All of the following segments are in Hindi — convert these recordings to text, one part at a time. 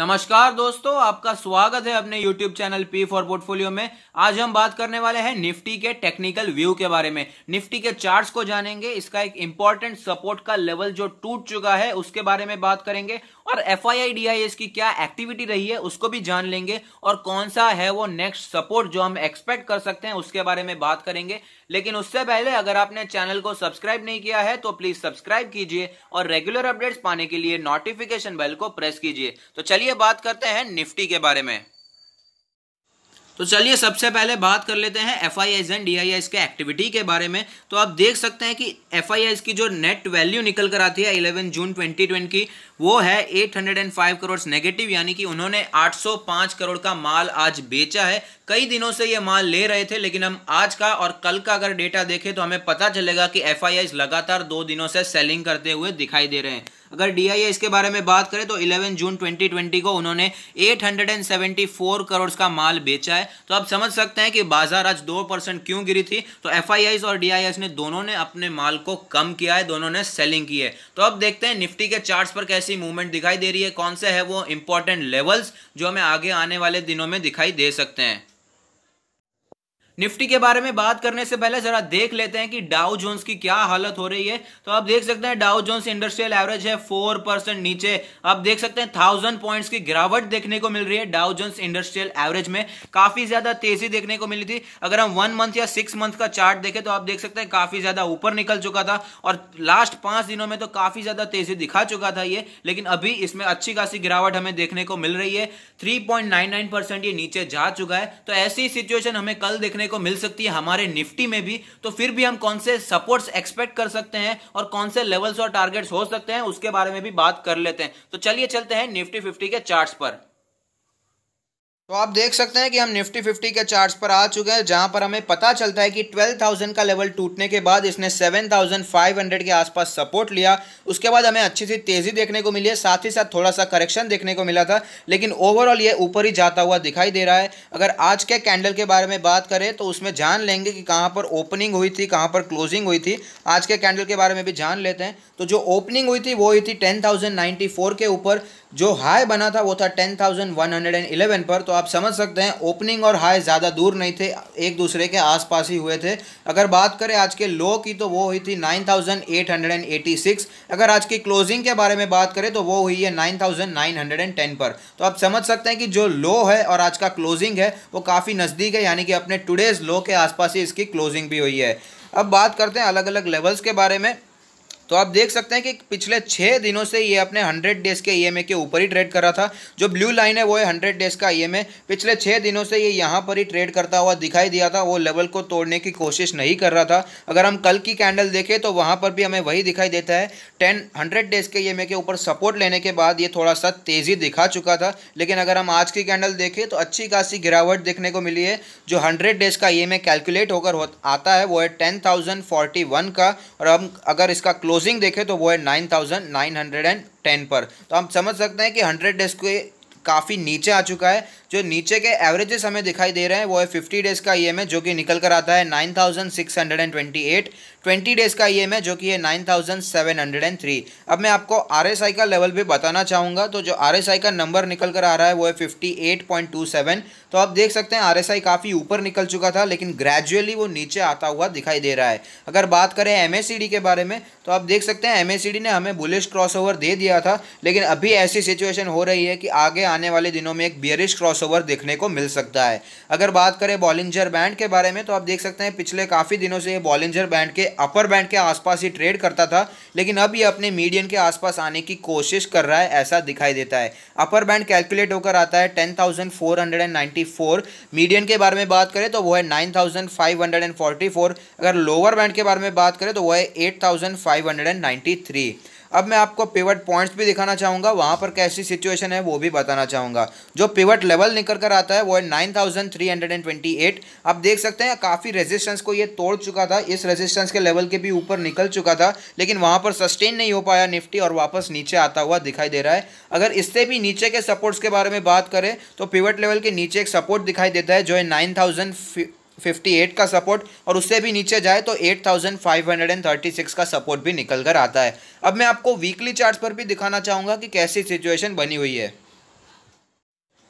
नमस्कार दोस्तों आपका स्वागत है अपने YouTube channel P for portfolio में आज हम बात करने वाले हैं निफ्टी के टेक्निकल व्यू के बारे में निफ्टी के चार्ट्स को जानेंगे इसका एक इंपॉर्टेंट सपोर्ट का लेवल जो टूट चुका है उसके बारे में बात करेंगे और एफ आई की क्या एक्टिविटी रही है उसको भी जान लेंगे और कौन सा है वो नेक्स्ट सपोर्ट जो हम एक्सपेक्ट कर सकते हैं उसके बारे में बात करेंगे लेकिन उससे पहले अगर आपने चैनल को सब्सक्राइब नहीं किया है तो प्लीज सब्सक्राइब कीजिए और रेगुलर अपडेट्स पाने के लिए नोटिफिकेशन बेल को प्रेस कीजिए तो चलिए बात करते हैं निफ्टी के बारे में तो चलिए सबसे पहले बात कर लेते हैं F I and D I के एक्टिविटी के बारे में तो आप देख सकते हैं कि एफ आई की जो नेट वैल्यू निकल कर आती है 11 जून 2020 की वो है 805 करोड़ नेगेटिव यानी कि उन्होंने 805 करोड़ का माल आज बेचा है कई दिनों से ये माल ले रहे थे लेकिन हम आज का और कल का अगर डेटा देखें तो हमें पता चलेगा कि एफ लगातार दो दिनों से सेलिंग करते हुए दिखाई दे रहे हैं अगर एस के बारे में बात करें तो 11 जून 2020 को उन्होंने 874 करोड़ का माल बेचा है तो आप समझ सकते हैं कि बाजार आज दो परसेंट क्यों गिरी थी तो एफ और डी ने दोनों ने अपने माल को कम किया है दोनों ने सेलिंग की है तो अब देखते हैं निफ्टी के चार्ट पर कैसी मूवमेंट दिखाई दे रही है कौन से है वो इंपॉर्टेंट लेवल्स जो हमें आगे आने वाले दिनों में दिखाई दे सकते हैं निफ्टी के बारे में बात करने से पहले जरा देख लेते हैं कि डाउ जोन्स की क्या हालत हो रही है तो आप देख सकते हैं डाउ जोन्स इंडस्ट्रियल एवरेज है फोर परसेंट नीचे आप देख सकते हैं थाउजेंड पॉइंट्स की गिरावट देखने को मिल रही है डाउ जोन्स इंडस्ट्रियल एवरेज में काफी ज्यादा तेजी देखने को मिली थी अगर हम वन मंथ या सिक्स मंथ का चार्ट देखें तो आप देख सकते हैं काफी ज्यादा ऊपर निकल चुका था और लास्ट पांच दिनों में तो काफी ज्यादा तेजी दिखा चुका था ये लेकिन अभी इसमें अच्छी खासी गिरावट हमें देखने को मिल रही है थ्री ये नीचे जा चुका है तो ऐसी सिचुएशन हमें कल देखने देखने को मिल सकती है हमारे निफ्टी में भी तो फिर भी हम कौन से सपोर्ट्स एक्सपेक्ट कर सकते हैं और कौन से लेवल्स और टारगेट्स हो सकते हैं उसके बारे में भी बात कर लेते हैं तो चलिए चलते हैं निफ्टी फिफ्टी के चार्ट पर तो आप देख सकते हैं कि हम निफ्टी फिफ्टी के चार्ट्स पर आ चुके हैं जहां पर हमें पता चलता है कि 12,000 का लेवल टूटने के बाद इसने 7,500 के आसपास सपोर्ट लिया उसके बाद हमें अच्छी सी तेज़ी देखने को मिली है साथ ही साथ थोड़ा सा करेक्शन देखने को मिला था लेकिन ओवरऑल ये ऊपर ही जाता हुआ दिखाई दे रहा है अगर आज के कैंडल के बारे में बात करें तो उसमें जान लेंगे कि कहाँ पर ओपनिंग हुई थी कहाँ पर क्लोजिंग हुई थी आज के कैंडल के बारे में भी जान लेते हैं तो जो ओपनिंग हुई थी वो हुई थी टेन के ऊपर जो हाई बना था वो था टेन पर तो आप आप समझ सकते हैं ओपनिंग और हाई ज़्यादा दूर नहीं थे एक दूसरे के आसपास ही हुए थे अगर बात करें आज के लो की तो वो हुई थी 9,886 अगर आज की क्लोजिंग के बारे में बात करें तो वो हुई है 9,910 पर तो आप समझ सकते हैं कि जो लो है और आज का क्लोजिंग है वो काफ़ी नज़दीक है यानी कि अपने टुडेज़ लो के आसपास ही इसकी क्लोजिंग भी हुई है अब बात करते हैं अलग अलग लेवल्स के बारे में तो आप देख सकते हैं कि पिछले छः दिनों से ये अपने हंड्रेड डेज़ के ई e के ऊपर ही ट्रेड कर रहा था जो ब्लू लाइन है वो है हंड्रेड डेज़ का ई e पिछले छः दिनों से ये यहाँ पर ही ट्रेड करता हुआ दिखाई दिया था वो लेवल को तोड़ने की कोशिश नहीं कर रहा था अगर हम कल की कैंडल देखें तो वहाँ पर भी हमें वही दिखाई देता है टेन हंड्रेड डेज़ के ई e के ऊपर सपोर्ट लेने के बाद ये थोड़ा सा तेज़ी दिखा चुका था लेकिन अगर हम आज की कैंडल देखें तो अच्छी खासी गिरावट देखने को मिली है जो हंड्रेड डेज़ का ई कैलकुलेट होकर हो, आता है वो है टेन का और हम अगर इसका क्लोज क्लोजिंग देखें तो वो है nine thousand nine hundred and ten पर तो हम समझ सकते हैं कि हंड्रेड डेज के काफ़ी नीचे आ चुका है जो नीचे के एवरेजेस हमें दिखाई दे रहे हैं वो है फिफ्टी डेज़ का ई e एम जो कि निकल कर आता है nine thousand six hundred and twenty eight twenty days का ई e एम जो कि है nine thousand seven hundred and three अब मैं आपको आर एस आई का लेवल भी बताना चाहूँगा तो जो आर एस आई का नंबर निकल कर आ रहा है वो है fifty eight point two seven तो आप देख सकते हैं आर एस आई काफ़ी ऊपर निकल चुका था लेकिन ग्रेजुअली वो नीचे आता हुआ दिखाई दे रहा है अगर बात करें एम एस सी डी के बारे में तो आप देख सकते हैं एम एस सी डी ने हमें बुलिश क्रॉस ओवर दे दिया था लेकिन अभी ऐसी सिचुएशन हो रही है कि आगे आने वाले दिनों में एक बियरिश क्रॉस क्रॉसओवर देखने को मिल सकता है अगर बात करें बॉलिंजर बैंड के बारे में तो आप देख सकते हैं पिछले काफ़ी दिनों से ये बॉलिंजर बैंड के अपर बैंड के आसपास ही ट्रेड करता था लेकिन अब ये अपने मीडियम के आसपास आने की कोशिश कर रहा है ऐसा दिखाई देता है अपर बैंड कैलकुलेट होकर आता है टेन मीडियम के बारे में बात करें तो वो है नाइन अगर लोअर बैंड के बारे में बात करें तो वह है एट अब मैं आपको पिवट पॉइंट्स भी दिखाना चाहूँगा वहाँ पर कैसी सिचुएशन है वो भी बताना चाहूँगा जो पिवट लेवल निकल कर आता है वो है nine thousand three hundred and twenty eight आप देख सकते हैं काफ़ी रेजिस्टेंस को ये तोड़ चुका था इस रेजिस्टेंस के लेवल के भी ऊपर निकल चुका था लेकिन वहाँ पर सस्टेन नहीं हो पाया निफ्टी और वापस नीचे आता हुआ दिखाई दे रहा है अगर इससे भी नीचे के सपोर्ट्स के बारे में बात करें तो पिवट लेवल के नीचे एक सपोर्ट दिखाई देता है जो है नाइन थाउजेंड 58 का सपोर्ट और उससे भी नीचे जाए तो 8536 का सपोर्ट भी निकल कर आता है अब मैं आपको वीकली चार्ट्स पर भी दिखाना चाहूँगा कि कैसी सिचुएशन बनी हुई है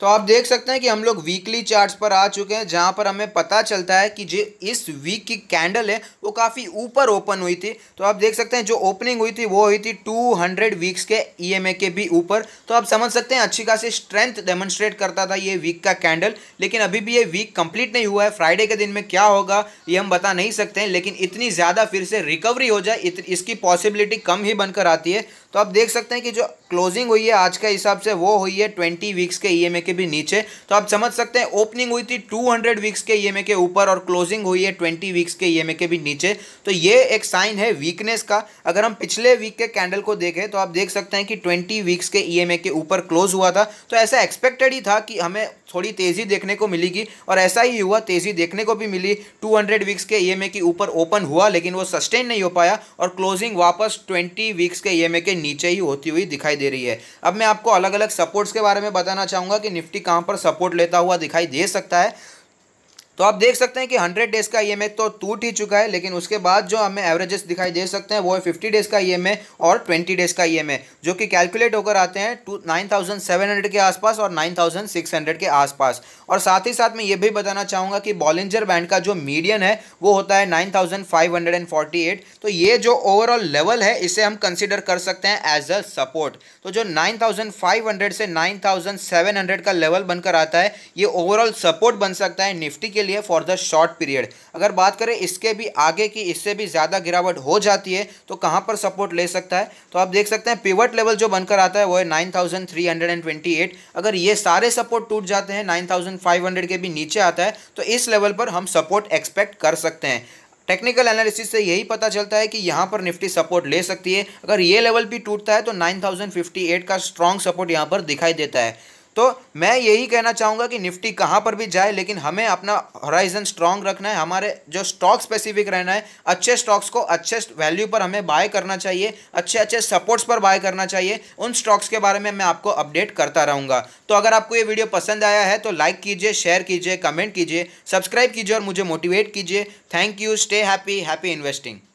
तो आप देख सकते हैं कि हम लोग वीकली चार्ट्स पर आ चुके हैं जहां पर हमें पता चलता है कि जो इस वीक की कैंडल है वो काफ़ी ऊपर ओपन हुई थी तो आप देख सकते हैं जो ओपनिंग हुई थी वो हुई थी 200 वीक्स के ईएमए e के भी ऊपर तो आप समझ सकते हैं अच्छी खासी स्ट्रेंथ डेमोन्स्ट्रेट करता था ये वीक का कैंडल लेकिन अभी भी ये वीक कंप्लीट नहीं हुआ है फ्राइडे के दिन में क्या होगा ये हम बता नहीं सकते हैं लेकिन इतनी ज़्यादा फिर से रिकवरी हो जाए इसकी पॉसिबिलिटी कम ही बनकर आती है तो आप देख सकते हैं कि जो क्लोजिंग हुई है आज के हिसाब से वो हुई है ट्वेंटी वीक्स के ई e के के भी नीचे तो आप समझ सकते हैं ओपनिंग हुई थी 200 वीक्स के ईएमए के ऊपर और क्लोजिंग हुई है 20 वीक्स के ईएमए के भी नीचे तो ये एक साइन है वीकनेस का अगर हम पिछले वीक के कैंडल को देखें तो आप देख सकते हैं कि 20 वीक्स के ईएमए के ऊपर क्लोज हुआ था तो ऐसा एक्सपेक्टेड ही था कि हमें थोड़ी तेज़ी देखने को मिलेगी और ऐसा ही हुआ तेज़ी देखने को भी मिली 200 वीक्स के ईएमए के ऊपर ओपन हुआ लेकिन वो सस्टेन नहीं हो पाया और क्लोजिंग वापस 20 वीक्स के ईएमए के नीचे ही होती हुई दिखाई दे रही है अब मैं आपको अलग अलग सपोर्ट्स के बारे में बताना चाहूंगा कि निफ्टी कहाँ पर सपोर्ट लेता हुआ दिखाई दे सकता है तो आप देख सकते हैं कि 100 डेज़ का ई e तो टूट ही चुका है लेकिन उसके बाद जो हमें एवरेजेस दिखाई दे सकते हैं वो है 50 डेज़ का ई e और 20 डेज़ का ई e जो कि कैलकुलेट होकर आते हैं टू नाइन के आसपास और 9600 के आसपास और साथ ही साथ मैं ये भी बताना चाहूँगा कि बॉलिंजर बैंड का जो मीडियन है वो होता है नाइन तो ये जो ओवरऑल लेवल है इसे हम कंसिडर कर सकते हैं एज अ सपोर्ट तो जो नाइन से नाइन का लेवल बनकर आता है ये ओवरऑल सपोर्ट बन सकता है निफ्टी के के लिए फॉर द शॉर्ट पीरियड अगर बात करें इसके भी आगे की इससे भी ज़्यादा गिरावट हो जाती है तो कहाँ पर सपोर्ट ले सकता है तो आप देख सकते हैं पिवट लेवल जो बनकर आता है वो है नाइन अगर ये सारे सपोर्ट टूट जाते हैं नाइन के भी नीचे आता है तो इस लेवल पर हम सपोर्ट एक्सपेक्ट कर सकते हैं टेक्निकल एनालिसिस से यही पता चलता है कि यहाँ पर निफ्टी सपोर्ट ले सकती है अगर ये लेवल भी टूटता है तो 9058 का स्ट्रॉन्ग सपोर्ट यहाँ पर दिखाई देता है तो मैं यही कहना चाहूँगा कि निफ्टी कहाँ पर भी जाए लेकिन हमें अपना हॉराइजन स्ट्रांग रखना है हमारे जो स्टॉक स्पेसिफिक रहना है अच्छे स्टॉक्स को अच्छे वैल्यू पर हमें बाय करना चाहिए अच्छे अच्छे सपोर्ट्स पर बाय करना चाहिए उन स्टॉक्स के बारे में मैं आपको अपडेट करता रहूँगा तो अगर आपको ये वीडियो पसंद आया है तो लाइक कीजिए शेयर कीजिए कमेंट कीजिए सब्सक्राइब कीजिए और मुझे मोटिवेट कीजिए thank you stay happy happy investing